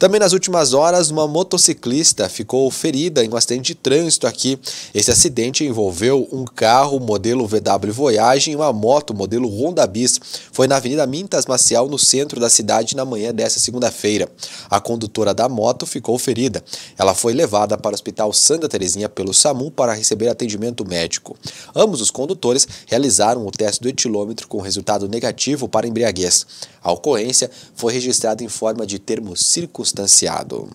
Também nas últimas horas, uma motociclista ficou ferida em um acidente de trânsito aqui. Esse acidente envolveu um carro modelo VW Voyage e uma moto modelo Honda Bis. Foi na Avenida Mintas Maciel, no centro da cidade, na manhã desta segunda-feira. A condutora da moto ficou ferida. Ela foi levada para o Hospital Santa Terezinha pelo SAMU para receber atendimento médico. Ambos os condutores realizaram o teste do etilômetro com resultado negativo para embriaguez. A ocorrência foi registrada em forma de termo circunstanciado.